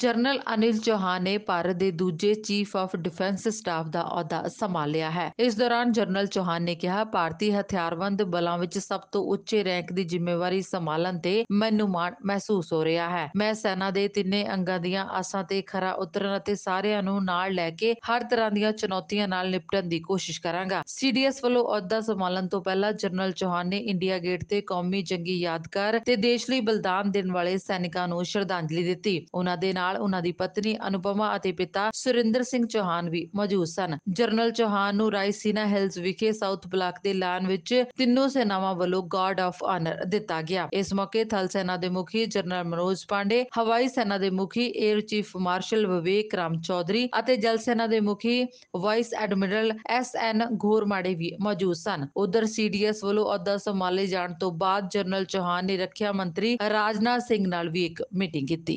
general Anil Chauhan ਨੇ ਭਾਰਤ ਦੇ ਦੂਜੇ ਚੀਫ ਆਫ ਡਿਫੈਂਸ ਸਟਾਫ ਦਾ ਅਹੁਦਾ ਸੰਭਾਲਿਆ ਹੈ ਇਸ ਦੌਰਾਨ ਜਨਰਲ ਚੌਹਾਨ ਨੇ ਕਿਹਾ ਭਾਰਤੀ ਹਥਿਆਰਬੰਦ ਬਲਾਂ ਵਿੱਚ ਸਭ ਤੋਂ ਉੱਚੇ ਰੈਂਕ ਦੀ ਜ਼ਿੰਮੇਵਾਰੀ ਸੰਭਾਲਣ ਤੇ ਮੈਨੂੰ ਮਾਣ ਮਹਿਸੂਸ ਹੋ ਰਿਹਾ ਹੈ ਮੈਂ ਸੈਨਾ ਦੇ ਤਿੰਨੇ ਅੰਗਾਂ ਦੀਆਂ ਆਸਾਂ ਤੇ ਖਰਾ ਉਤਰਨ ਅਤੇ ਸਾਰਿਆਂ ਨੂੰ ਨਾਲ ਲੈ ਕੇ ਹਰ ਤਰ੍ਹਾਂ ਦੀਆਂ ਚੁਣੌਤੀਆਂ ਨਾਲ ਨਿਪਟਣ ਦੀ ਕੋਸ਼ਿਸ਼ ਕਰਾਂਗਾ ਸੀਡੀਐਸ ਵੱਲੋਂ ਅਹੁਦਾ ਸੰਭਾਲਣ ਤੋਂ ਪਹਿਲਾਂ ਜਨਰਲ ਚੌਹਾਨ ਨੇ ਇੰਡੀਆ ਗੇਟ ਤੇ ਕੌਮੀ ਜੰਗੀ ਯਾਦਗਾਰ ਤੇ ਦੇਸ਼ ਲਈ ਬਲਦਾਨ ਦੇਣ ਵਾਲੇ ਸੈਨਿਕਾਂ ਨੂੰ ਸ਼ਰਧਾਂਜਲੀ ਦਿੱਤੀ ਉਹਨਾਂ ਦੇ ਨਾਲ ਉਹਨਾਂ ਦੀ ਪਤਨੀ ਅਨੁਪਮਾ ਅਤੇ ਪਿਤਾ ਸੁਰਿੰਦਰ ਸਿੰਘ ਚੌਹਾਨ ਵੀ ਮੌਜੂਦ ਸਨ ਜਰਨਲ ਚੌਹਾਨ ਨੂੰ ਰਾਇਸੀਨਾ ਹਿਲਸ ਵਿਖੇ ਸਾਊਥ ਬਲਾਕ ਦੇ ਲਾਨ ਵਿੱਚ ਤਿੰਨੋਂ ਸੈਨਾਵਾਂ ਵੱਲੋਂ ਗਾਰਡ ਆਫ ਆਨਰ ਦਿੱਤਾ ਗਿਆ ਇਸ ਮੌਕੇ ਥਲ ਸੈਨਾ ਦੇ ਮੁਖੀ ਜਰਨਲ ਮਨੋਜ ਪਾਂਡੇ ਹਵਾਈ ਸੈਨਾ ਦੇ ਮੁਖੀ air chief marshal Vivek Ram Chaudhari ਅਤੇ ਜਲ ਸੈਨਾ ਦੇ ਮੁਖੀ vice admiral S N Ghormade ਵੀ ਮੌਜੂਦ ਸਨ ਉਧਰ ਸੀਡੀਐਸ ਵੱਲੋਂ ਅਹੁਦਾ ਸੰਭਾਲੇ ਜਾਣ ਤੋਂ ਬਾਅਦ ਜਰਨਲ ਚੌਹਾਨ ਨੇ ਰੱਖਿਆ ਮੰਤਰੀ ਰਾਜਨਾਥ ਸਿੰਘ ਨਾਲ ਵੀ ਇੱਕ ਮੀਟਿੰਗ ਕੀਤੀ